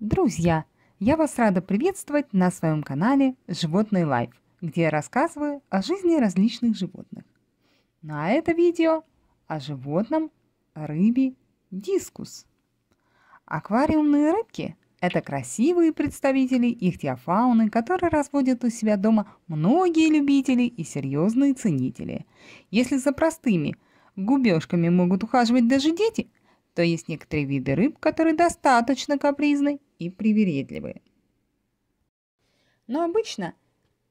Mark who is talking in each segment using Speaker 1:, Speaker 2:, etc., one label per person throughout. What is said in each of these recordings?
Speaker 1: Друзья, я вас рада приветствовать на своем канале Животный Лайф, где я рассказываю о жизни различных животных. На ну, это видео о животном рыбе дискус. Аквариумные рыбки – это красивые представители ихтиофауны, которые разводят у себя дома многие любители и серьезные ценители. Если за простыми губежками могут ухаживать даже дети – то есть некоторые виды рыб, которые достаточно капризны и привередливы. Но обычно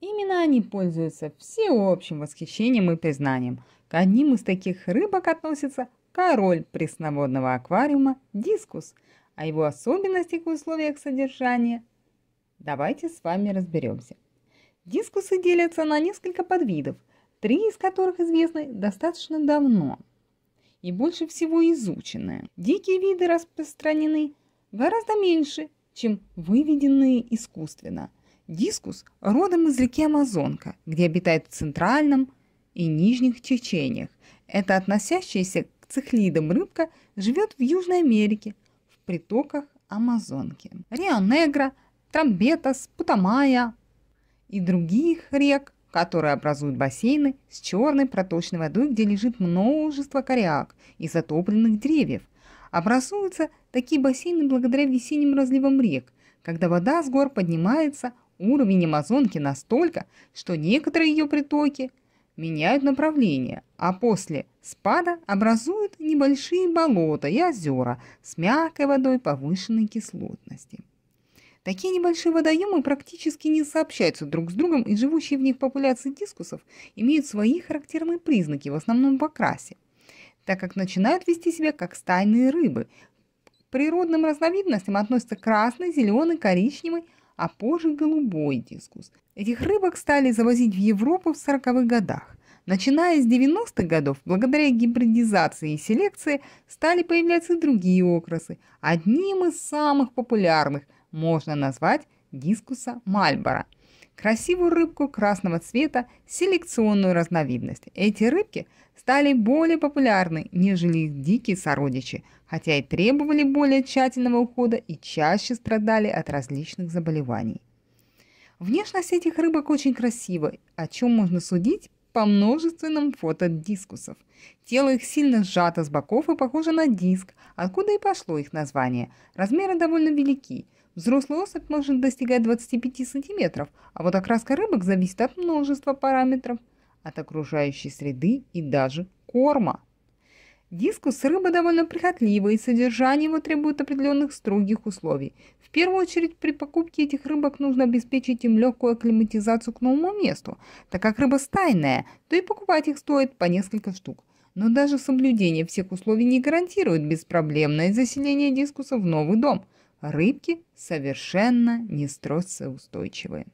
Speaker 1: именно они пользуются всеобщим восхищением и признанием. К одним из таких рыбок относится король пресноводного аквариума дискус. А его особенности в условиях содержания давайте с вами разберемся. Дискусы делятся на несколько подвидов, три из которых известны достаточно давно – и больше всего изученное. Дикие виды распространены гораздо меньше, чем выведенные искусственно. Дискус родом из реки Амазонка, где обитает в центральном и нижних течениях. Это относящаяся к цихлидам рыбка живет в Южной Америке, в притоках Амазонки. Рио-Негро, Трамбетас, Путамая и других рек которые образуют бассейны с черной проточной водой, где лежит множество коряк и затопленных деревьев. Образуются такие бассейны благодаря весенним разливам рек, когда вода с гор поднимается уровень Амазонки настолько, что некоторые ее притоки меняют направление, а после спада образуют небольшие болота и озера с мягкой водой повышенной кислотности. Такие небольшие водоемы практически не сообщаются друг с другом, и живущие в них популяции дискусов имеют свои характерные признаки, в основном по окрасе, так как начинают вести себя как стайные рыбы. К природным разновидностям относятся красный, зеленый, коричневый, а позже голубой дискус. Этих рыбок стали завозить в Европу в 40-х годах. Начиная с 90-х годов, благодаря гибридизации и селекции, стали появляться и другие окрасы. Одним из самых популярных можно назвать дискуса мальбора. Красивую рыбку красного цвета – селекционную разновидность. Эти рыбки стали более популярны, нежели их дикие сородичи, хотя и требовали более тщательного ухода и чаще страдали от различных заболеваний. Внешность этих рыбок очень красива, о чем можно судить по множественным фото дискусов. Тело их сильно сжато с боков и похоже на диск, откуда и пошло их название. Размеры довольно велики – Взрослый особь может достигать 25 сантиметров, а вот окраска рыбок зависит от множества параметров, от окружающей среды и даже корма. Дискус рыбы довольно прихотливый, и содержание его требует определенных строгих условий. В первую очередь при покупке этих рыбок нужно обеспечить им легкую акклиматизацию к новому месту. Так как рыба стайная, то и покупать их стоит по несколько штук. Но даже соблюдение всех условий не гарантирует беспроблемное заселение дискуса в новый дом – рыбки совершенно не стрессоустойчивые.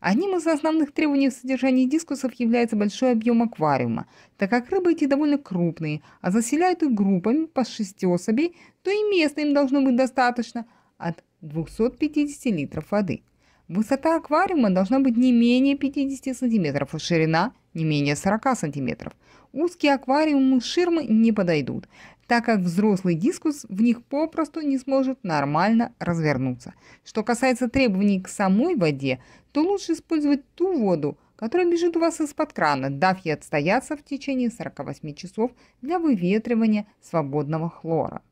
Speaker 1: Одним из основных требований в содержании дискусов является большой объем аквариума, так как рыбы эти довольно крупные, а заселяют их группами по 6 особей, то и места им должно быть достаточно от 250 литров воды. Высота аквариума должна быть не менее 50 сантиметров, а ширина не менее 40 сантиметров. Узкие аквариумы ширмы не подойдут так как взрослый дискус в них попросту не сможет нормально развернуться. Что касается требований к самой воде, то лучше использовать ту воду, которая бежит у вас из-под крана, дав ей отстояться в течение 48 часов для выветривания свободного хлора.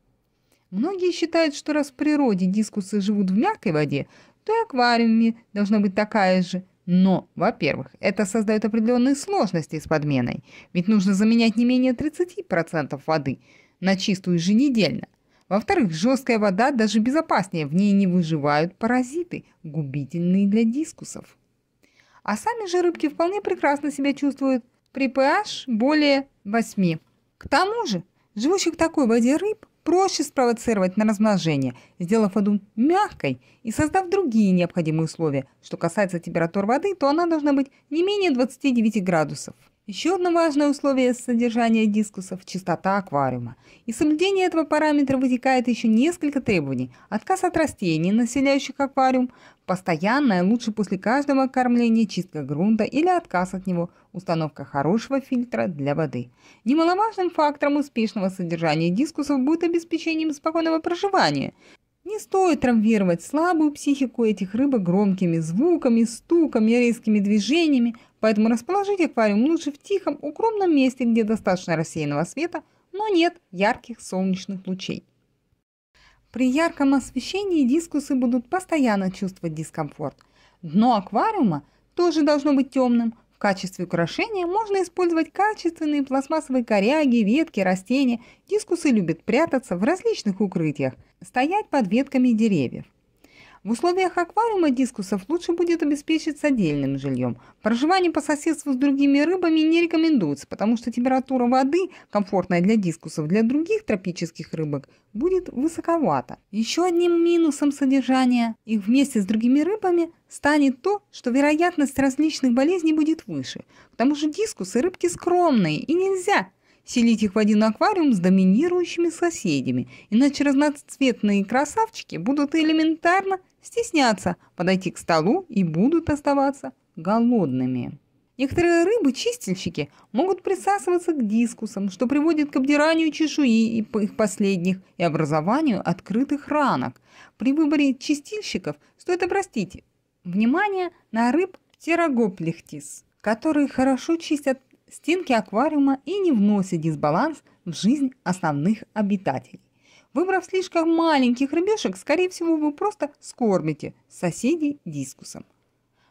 Speaker 1: Многие считают, что раз в природе дискусы живут в мягкой воде, то и аквариуме должна быть такая же. Но, во-первых, это создает определенные сложности с подменой, ведь нужно заменять не менее 30% воды – на чистую еженедельно. Во-вторых, жесткая вода даже безопаснее, в ней не выживают паразиты, губительные для дискусов. А сами же рыбки вполне прекрасно себя чувствуют при pH более 8. К тому же, живущих в такой воде рыб проще спровоцировать на размножение, сделав воду мягкой и создав другие необходимые условия. Что касается температур воды, то она должна быть не менее 29 градусов. Еще одно важное условие содержания дискусов – чистота аквариума. Из соблюдения этого параметра вытекает еще несколько требований. Отказ от растений, населяющих аквариум, постоянная, лучше после каждого кормления, чистка грунта или отказ от него, установка хорошего фильтра для воды. Немаловажным фактором успешного содержания дискусов будет обеспечение спокойного проживания. Не стоит травмировать слабую психику этих рыбок громкими звуками, стуками, резкими движениями, поэтому расположить аквариум лучше в тихом, укромном месте, где достаточно рассеянного света, но нет ярких солнечных лучей. При ярком освещении дискусы будут постоянно чувствовать дискомфорт. Дно аквариума тоже должно быть темным. В качестве украшения можно использовать качественные пластмассовые коряги, ветки, растения. Дискусы любят прятаться в различных укрытиях – стоять под ветками деревьев. В условиях аквариума дискусов лучше будет обеспечить отдельным жильем. Проживание по соседству с другими рыбами не рекомендуется, потому что температура воды, комфортная для дискусов, для других тропических рыбок, будет высоковата. Еще одним минусом содержания их вместе с другими рыбами станет то, что вероятность различных болезней будет выше. К тому же дискусы рыбки скромные, и нельзя селить их в один аквариум с доминирующими соседями, иначе разноцветные красавчики будут элементарно стесняться подойти к столу и будут оставаться голодными. Некоторые рыбы-чистильщики могут присасываться к дискусам, что приводит к обдиранию чешуи их последних и образованию открытых ранок. При выборе чистильщиков стоит обратить внимание на рыб терагоплехтис, которые хорошо чистят стенки аквариума и не вносит дисбаланс в жизнь основных обитателей. Выбрав слишком маленьких рыбешек, скорее всего, вы просто скормите соседей дискусом.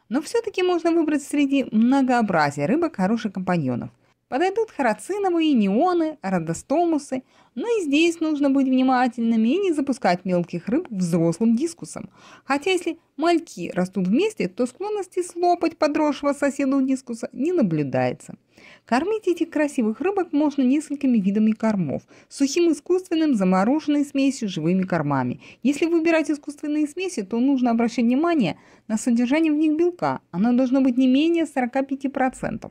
Speaker 1: Но все-таки можно выбрать среди многообразия рыбок хороших компаньонов. Подойдут харациновые, неоны, радостомусы, но и здесь нужно быть внимательными и не запускать мелких рыб взрослым дискусом. Хотя если мальки растут вместе, то склонности слопать подросшего соседа у дискуса не наблюдается. Кормить этих красивых рыбок можно несколькими видами кормов. Сухим искусственным, замороженной смесью, живыми кормами. Если выбирать искусственные смеси, то нужно обращать внимание на содержание в них белка. Оно должно быть не менее 45%.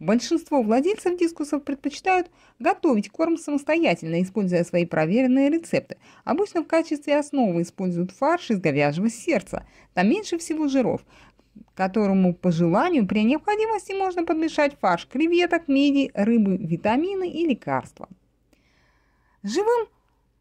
Speaker 1: Большинство владельцев дискусов предпочитают готовить корм самостоятельно, используя свои проверенные рецепты. Обычно в качестве основы используют фарш из говяжьего сердца. Там меньше всего жиров которому по желанию при необходимости можно подмешать фарш креветок, меди, рыбы, витамины и лекарства. Живым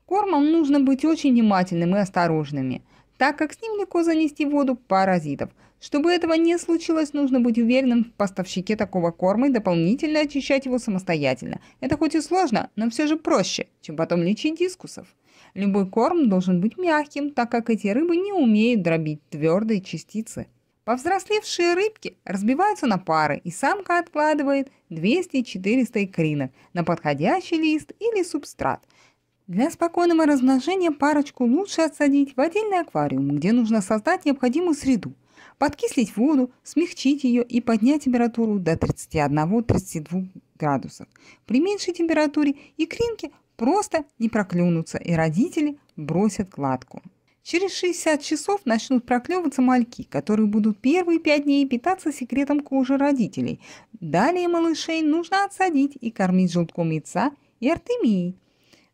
Speaker 1: кормом нужно быть очень внимательным и осторожными – так как с ним легко занести в воду паразитов. Чтобы этого не случилось, нужно быть уверенным в поставщике такого корма и дополнительно очищать его самостоятельно. Это хоть и сложно, но все же проще, чем потом лечить дискусов. Любой корм должен быть мягким, так как эти рыбы не умеют дробить твердые частицы. Повзрослевшие рыбки разбиваются на пары, и самка откладывает 200-400 икринок на подходящий лист или субстрат – для спокойного размножения парочку лучше отсадить в отдельный аквариум, где нужно создать необходимую среду, подкислить воду, смягчить ее и поднять температуру до 31-32 градусов. При меньшей температуре икринки просто не проклюнутся, и родители бросят кладку. Через 60 часов начнут проклевываться мальки, которые будут первые 5 дней питаться секретом кожи родителей. Далее малышей нужно отсадить и кормить желтком яйца и артемией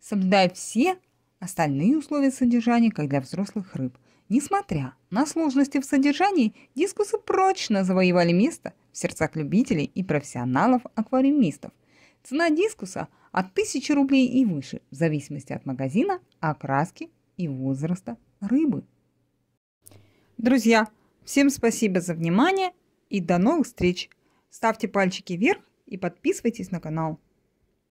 Speaker 1: соблюдая все остальные условия содержания, как для взрослых рыб. Несмотря на сложности в содержании, дискусы прочно завоевали место в сердцах любителей и профессионалов-аквариумистов. Цена дискуса от 1000 рублей и выше, в зависимости от магазина, окраски и возраста рыбы. Друзья, всем спасибо за внимание и до новых встреч. Ставьте пальчики вверх и подписывайтесь на канал.